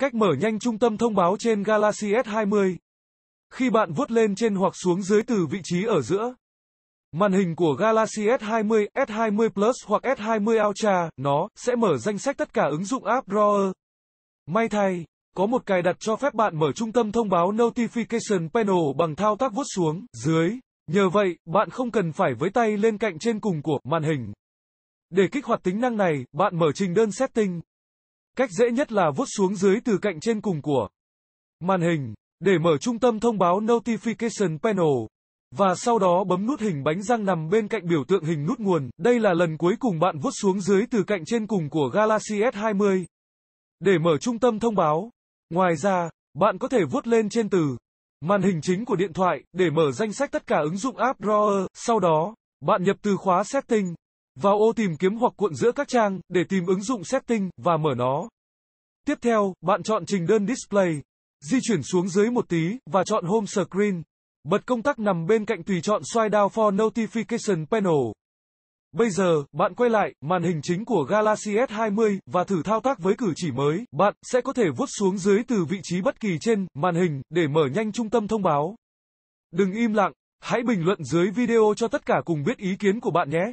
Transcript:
Cách mở nhanh trung tâm thông báo trên Galaxy S20. Khi bạn vuốt lên trên hoặc xuống dưới từ vị trí ở giữa, màn hình của Galaxy S20, S20 Plus hoặc S20 Ultra, nó sẽ mở danh sách tất cả ứng dụng app drawer. May thay, có một cài đặt cho phép bạn mở trung tâm thông báo Notification Panel bằng thao tác vuốt xuống, dưới. Nhờ vậy, bạn không cần phải với tay lên cạnh trên cùng của màn hình. Để kích hoạt tính năng này, bạn mở trình đơn setting. Cách dễ nhất là vuốt xuống dưới từ cạnh trên cùng của màn hình, để mở trung tâm thông báo Notification Panel, và sau đó bấm nút hình bánh răng nằm bên cạnh biểu tượng hình nút nguồn. Đây là lần cuối cùng bạn vuốt xuống dưới từ cạnh trên cùng của Galaxy S20. Để mở trung tâm thông báo. Ngoài ra, bạn có thể vuốt lên trên từ màn hình chính của điện thoại để mở danh sách tất cả ứng dụng app drawer. Sau đó, bạn nhập từ khóa setting vào ô tìm kiếm hoặc cuộn giữa các trang để tìm ứng dụng setting và mở nó. Tiếp theo, bạn chọn trình đơn display, di chuyển xuống dưới một tí và chọn home screen. Bật công tắc nằm bên cạnh tùy chọn Swipe down for notification panel. Bây giờ, bạn quay lại màn hình chính của Galaxy S20 và thử thao tác với cử chỉ mới. Bạn sẽ có thể vuốt xuống dưới từ vị trí bất kỳ trên màn hình để mở nhanh trung tâm thông báo. Đừng im lặng, hãy bình luận dưới video cho tất cả cùng biết ý kiến của bạn nhé.